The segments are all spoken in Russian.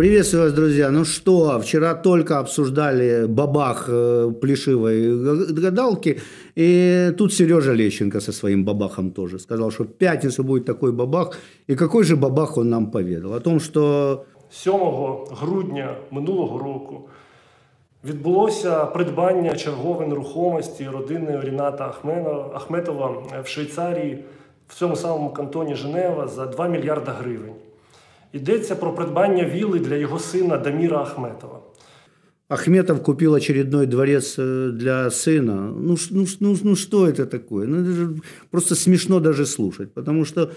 приветствую вас, друзья. Ну что, вчера только обсуждали бабах э, плешивой гадалки, и тут Сережа Лещенко со своим бабахом тоже сказал, что в пятницу будет такой бабах, и какой же бабах он нам поведал? О том, что... 7 грудня минулого року Відбулося придбання чергової нерухомості родиною Ріната Ахметова в Швейцарії в цьому самому кантоні Женева за 2 мільярда гривень. Йдеться про придбання вілли для його сина Даміра Ахметова. Ахметов купил очередной дворец э, для сына. Ну, ну, ну, ну что это такое? Ну, это же просто смешно даже слушать, потому что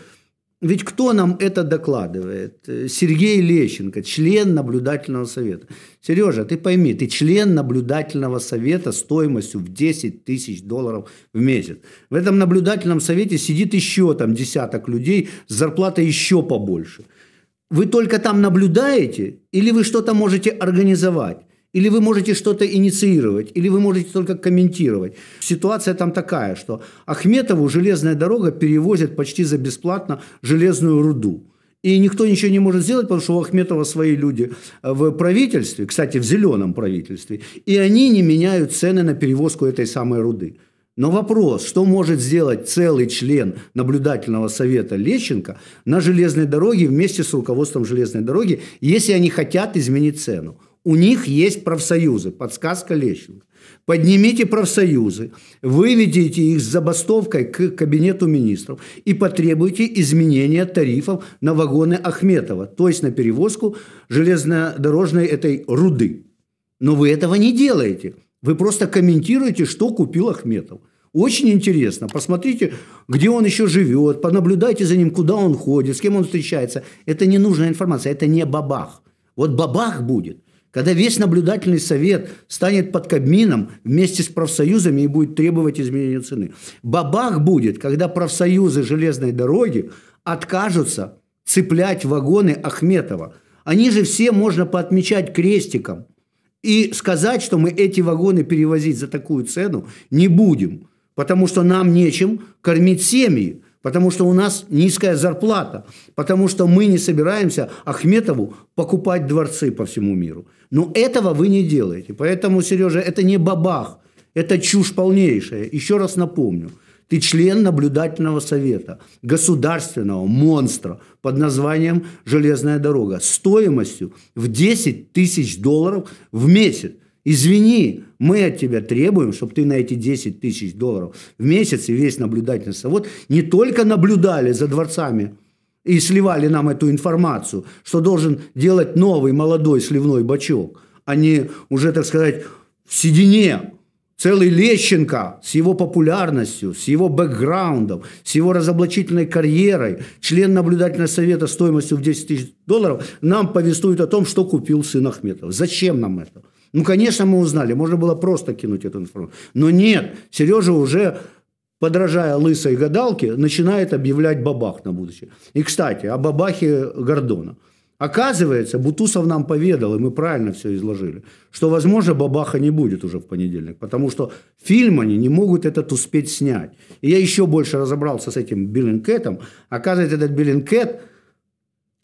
ведь кто нам это докладывает? Э, Сергей Лещенко, член наблюдательного совета. Сережа, ты пойми, ты член наблюдательного совета стоимостью в 10 тысяч долларов в месяц. В этом наблюдательном совете сидит еще там десяток людей с зарплатой еще побольше – вы только там наблюдаете, или вы что-то можете организовать, или вы можете что-то инициировать, или вы можете только комментировать. Ситуация там такая, что Ахметову железная дорога перевозит почти за бесплатно железную руду. И никто ничего не может сделать, потому что у Ахметова свои люди э, в правительстве, кстати, в зеленом правительстве, и они не меняют цены на перевозку этой самой руды. Но вопрос, что может сделать целый член наблюдательного совета Лещенко на железной дороге вместе с руководством железной дороги, если они хотят изменить цену? У них есть профсоюзы, подсказка Лещенко. Поднимите профсоюзы, выведите их с забастовкой к кабинету министров и потребуйте изменения тарифов на вагоны Ахметова, то есть на перевозку железнодорожной этой руды. Но вы этого не делаете. Вы просто комментируете, что купил Ахметов. Очень интересно. Посмотрите, где он еще живет, понаблюдайте за ним, куда он ходит, с кем он встречается. Это ненужная информация, это не бабах. Вот бабах будет, когда весь наблюдательный совет станет под Кабмином вместе с профсоюзами и будет требовать изменения цены. Бабах будет, когда профсоюзы железной дороги откажутся цеплять вагоны Ахметова. Они же все можно поотмечать крестиком – и сказать, что мы эти вагоны перевозить за такую цену не будем, потому что нам нечем кормить семьи, потому что у нас низкая зарплата, потому что мы не собираемся Ахметову покупать дворцы по всему миру. Но этого вы не делаете. Поэтому, Сережа, это не бабах, это чушь полнейшая. Еще раз напомню – ты член наблюдательного совета, государственного монстра под названием «Железная дорога» стоимостью в 10 тысяч долларов в месяц. Извини, мы от тебя требуем, чтобы ты на эти 10 тысяч долларов в месяц и весь наблюдательный совет не только наблюдали за дворцами и сливали нам эту информацию, что должен делать новый молодой сливной бачок, а не уже, так сказать, в седине Целый Лещенко с его популярностью, с его бэкграундом, с его разоблачительной карьерой, член наблюдательного совета стоимостью в 10 тысяч долларов, нам повествует о том, что купил сын Ахметов. Зачем нам это? Ну, конечно, мы узнали, можно было просто кинуть эту информацию. Но нет, Сережа уже подражая лысой гадалке, начинает объявлять бабах на будущее. И, кстати, о бабахе Гордона. Оказывается, Бутусов нам поведал, и мы правильно все изложили, что, возможно, бабаха не будет уже в понедельник, потому что фильм они не могут этот успеть снять. И я еще больше разобрался с этим Биллингкетом. Оказывается, этот Биллингкет –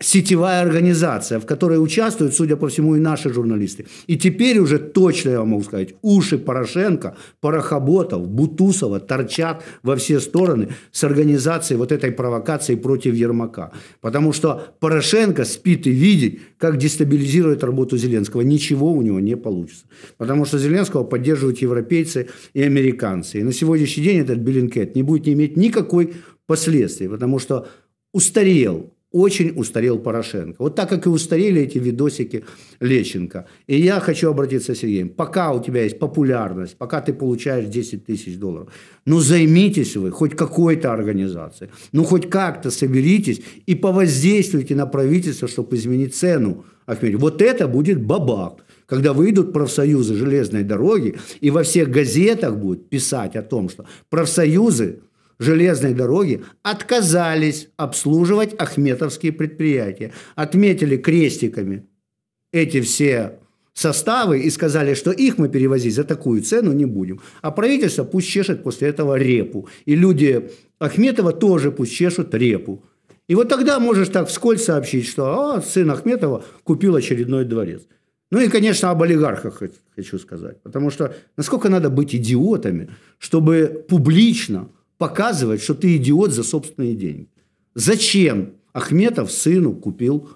сетевая организация, в которой участвуют, судя по всему, и наши журналисты. И теперь уже точно я могу сказать, уши Порошенко, Порохоботов, Бутусова торчат во все стороны с организацией вот этой провокации против Ермака. Потому что Порошенко спит и видит, как дестабилизирует работу Зеленского. Ничего у него не получится. Потому что Зеленского поддерживают европейцы и американцы. И на сегодняшний день этот Беллинкет не будет не иметь никакой последствий, потому что устарел, очень устарел Порошенко. Вот так, как и устарели эти видосики Лещенко. И я хочу обратиться к Сергею. Пока у тебя есть популярность, пока ты получаешь 10 тысяч долларов, ну займитесь вы хоть какой-то организацией. Ну хоть как-то соберитесь и повоздействуйте на правительство, чтобы изменить цену. Ахмед, вот это будет бабак когда выйдут профсоюзы железной дороги, и во всех газетах будут писать о том, что профсоюзы железной дороги отказались обслуживать ахметовские предприятия. Отметили крестиками эти все составы и сказали, что их мы перевозить за такую цену не будем. А правительство пусть чешет после этого репу. И люди Ахметова тоже пусть чешут репу. И вот тогда можешь так вскользь сообщить, что а, сын Ахметова купил очередной дворец. Ну и, конечно, об олигархах хочу сказать. Потому что насколько надо быть идиотами, чтобы публично показывать, что ты идиот за собственные деньги. Зачем Ахметов сыну купил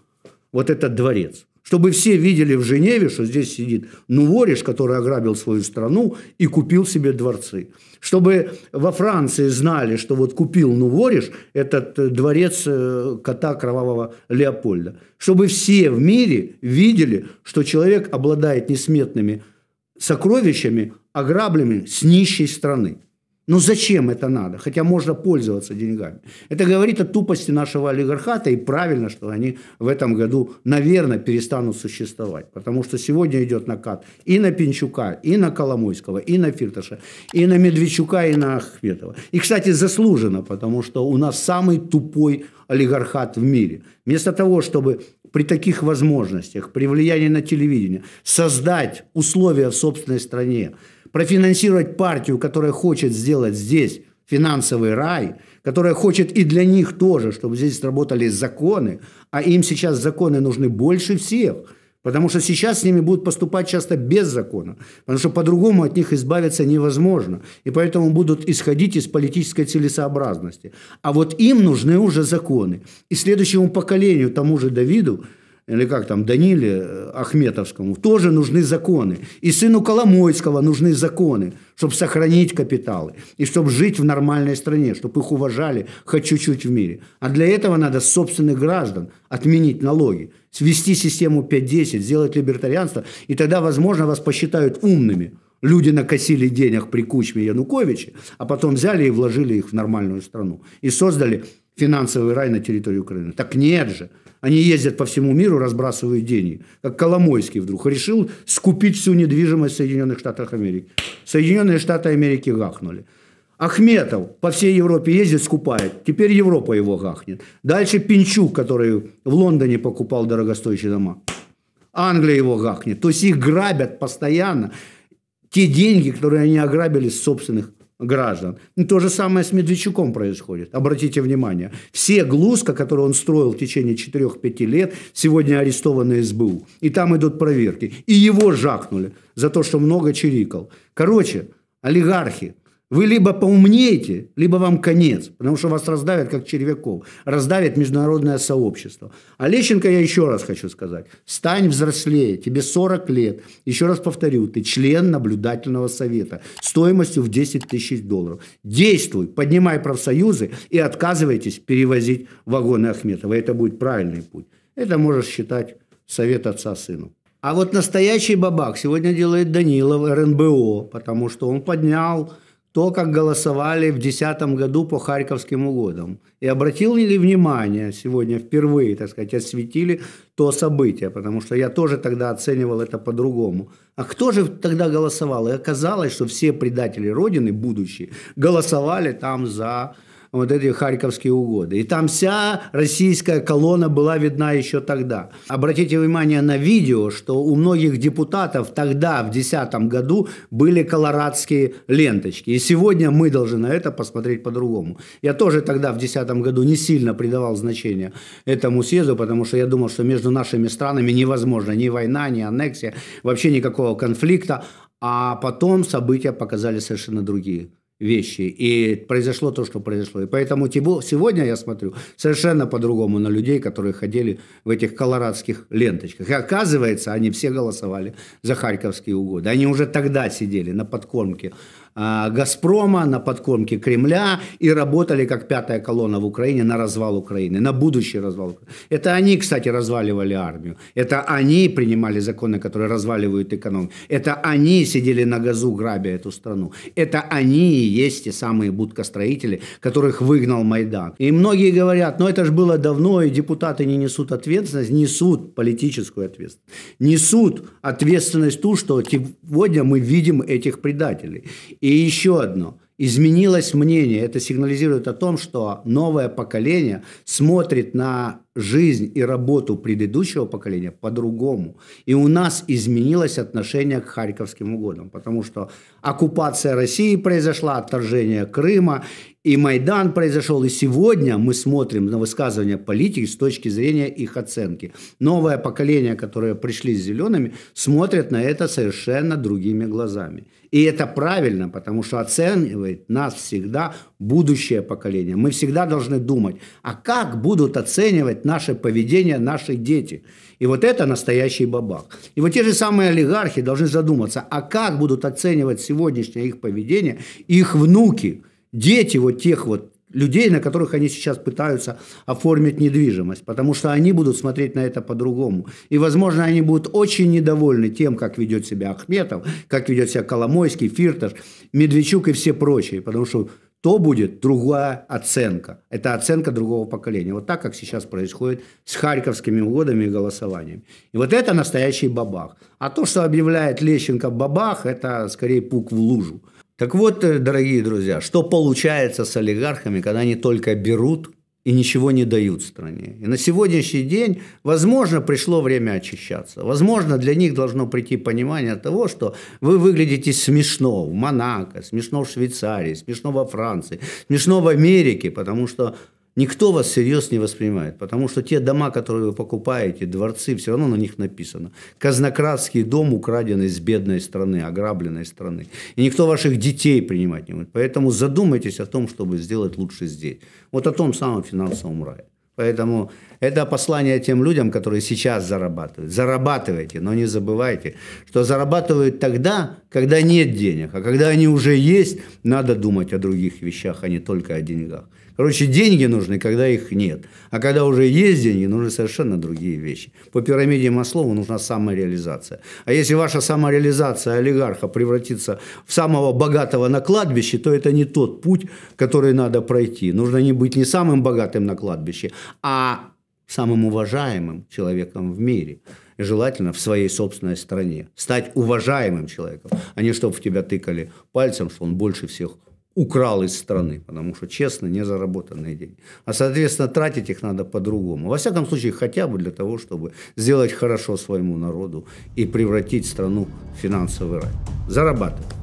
вот этот дворец? Чтобы все видели в Женеве, что здесь сидит нувориш, который ограбил свою страну и купил себе дворцы. Чтобы во Франции знали, что вот купил нувориш этот э, дворец э, кота кровавого Леопольда. Чтобы все в мире видели, что человек обладает несметными сокровищами, ограбленными с нищей страны. Но ну, зачем это надо? Хотя можно пользоваться деньгами. Это говорит о тупости нашего олигархата, и правильно, что они в этом году, наверное, перестанут существовать. Потому что сегодня идет накат и на Пинчука, и на Коломойского, и на Фирташа, и на Медведчука, и на Ахметова. И, кстати, заслуженно, потому что у нас самый тупой олигархат в мире. Вместо того, чтобы при таких возможностях, при влиянии на телевидение, создать условия в собственной стране, профинансировать партию, которая хочет сделать здесь финансовый рай, которая хочет и для них тоже, чтобы здесь сработали законы, а им сейчас законы нужны больше всех, потому что сейчас с ними будут поступать часто без закона, потому что по-другому от них избавиться невозможно, и поэтому будут исходить из политической целесообразности. А вот им нужны уже законы. И следующему поколению, тому же Давиду, или как там, Даниле э, Ахметовскому, тоже нужны законы. И сыну Коломойского нужны законы, чтобы сохранить капиталы, и чтобы жить в нормальной стране, чтобы их уважали хоть чуть-чуть в мире. А для этого надо собственных граждан отменить налоги, свести систему 5-10, сделать либертарианство, и тогда, возможно, вас посчитают умными. Люди накосили денег при Кучме Януковиче, а потом взяли и вложили их в нормальную страну. И создали финансовый рай на территории Украины. Так нет же – они ездят по всему миру, разбрасывают деньги. Как Коломойский вдруг решил скупить всю недвижимость в Соединенных Штатах Америки. Соединенные Штаты Америки гахнули. Ахметов по всей Европе ездит, скупает. Теперь Европа его гахнет. Дальше Пинчук, который в Лондоне покупал дорогостоящие дома. Англия его гахнет. То есть их грабят постоянно. Те деньги, которые они ограбили с собственных граждан. И то же самое с Медведчуком происходит. Обратите внимание. Все глузка, которые он строил в течение 4-5 лет, сегодня арестованы СБУ. И там идут проверки. И его жахнули за то, что много чирикал. Короче, олигархи – вы либо поумнеете, либо вам конец, потому что вас раздавят как червяков, раздавит международное сообщество. А Лещенко я еще раз хочу сказать. Стань взрослее, тебе 40 лет. Еще раз повторю, ты член наблюдательного совета стоимостью в 10 тысяч долларов. Действуй, поднимай профсоюзы и отказывайтесь перевозить вагоны Ахметова. Это будет правильный путь. Это можешь считать совет отца сыну. А вот настоящий бабак сегодня делает Данилов РНБО, потому что он поднял то, как голосовали в 2010 году по Харьковским угодам. И обратил ли внимание сегодня впервые, так сказать, осветили то событие, потому что я тоже тогда оценивал это по-другому. А кто же тогда голосовал? И оказалось, что все предатели Родины, будущие, голосовали там за вот эти Харьковские угоды. И там вся российская колонна была видна еще тогда. Обратите внимание на видео, что у многих депутатов тогда, в 2010 году, были колорадские ленточки. И сегодня мы должны на это посмотреть по-другому. Я тоже тогда, в 2010 году, не сильно придавал значения этому съезду, потому что я думал, что между нашими странами невозможно ни война, ни аннексия, вообще никакого конфликта. А потом события показали совершенно другие вещи. И произошло то, что произошло. И поэтому сегодня я смотрю совершенно по-другому на людей, которые ходили в этих колорадских ленточках. И оказывается, они все голосовали за Харьковские угоды. Они уже тогда сидели на подкормке а, «Газпрома», на подкормке Кремля и работали как пятая колонна в Украине на развал Украины, на будущий развал. Это они, кстати, разваливали армию. Это они принимали законы, которые разваливают экономику. Это они сидели на газу, грабя эту страну. Это они и есть те самые будкостроители, которых выгнал Майдан. И многие говорят, ну это же было давно, и депутаты не несут ответственность, несут политическую ответственность. Несут ответственность ту, что сегодня мы видим этих предателей. И еще одно. Изменилось мнение. Это сигнализирует о том, что новое поколение смотрит на жизнь и работу предыдущего поколения по-другому. И у нас изменилось отношение к Харьковским угодам, потому что оккупация России произошла, отторжение Крыма, и Майдан произошел. И сегодня мы смотрим на высказывания политики с точки зрения их оценки. Новое поколение, которое пришли с зелеными, смотрит на это совершенно другими глазами. И это правильно, потому что оценивает нас всегда будущее поколение. Мы всегда должны думать, а как будут оценивать копируют наше поведение наши дети. И вот это настоящий бабах. И вот те же самые олигархи должны задуматься, а как будут оценивать сегодняшнее их поведение их внуки, дети вот тех вот людей, на которых они сейчас пытаются оформить недвижимость, потому что они будут смотреть на это по-другому. И, возможно, они будут очень недовольны тем, как ведет себя Ахметов, как ведет себя Коломойский, Фирташ, Медведчук и все прочие, потому что то будет другая оценка. Это оценка другого поколения. Вот так, как сейчас происходит с харьковскими угодами и голосованиями, И вот это настоящий бабах. А то, что объявляет Лещенко бабах, это скорее пук в лужу. Так вот, э, дорогие друзья, что получается с олигархами, когда они только берут и ничего не дают стране. И на сегодняшний день, возможно, пришло время очищаться. Возможно, для них должно прийти понимание того, что вы выглядите смешно в Монако, смешно в Швейцарии, смешно во Франции, смешно в Америке, потому что Никто вас всерьез не воспринимает, потому что те дома, которые вы покупаете, дворцы, все равно на них написано. Казнократский дом, украденный с бедной страны, ограбленной страны. И никто ваших детей принимать не будет. Поэтому задумайтесь о том, чтобы сделать лучше здесь. Вот о том самом финансовом рае. Поэтому это послание тем людям, которые сейчас зарабатывают. Зарабатывайте, но не забывайте, что зарабатывают тогда, когда нет денег. А когда они уже есть, надо думать о других вещах, а не только о деньгах. Короче, деньги нужны, когда их нет. А когда уже есть деньги, нужны совершенно другие вещи. По пирамиде Маслова нужна самореализация. А если ваша самореализация олигарха превратится в самого богатого на кладбище, то это не тот путь, который надо пройти. Нужно не быть не самым богатым на кладбище, а самым уважаемым человеком в мире. желательно в своей собственной стране. Стать уважаемым человеком, а не чтобы в тебя тыкали пальцем, что он больше всех украл из страны, потому что честно не заработанные деньги. А, соответственно, тратить их надо по-другому. Во всяком случае, хотя бы для того, чтобы сделать хорошо своему народу и превратить страну в финансовый рай. Зарабатывать.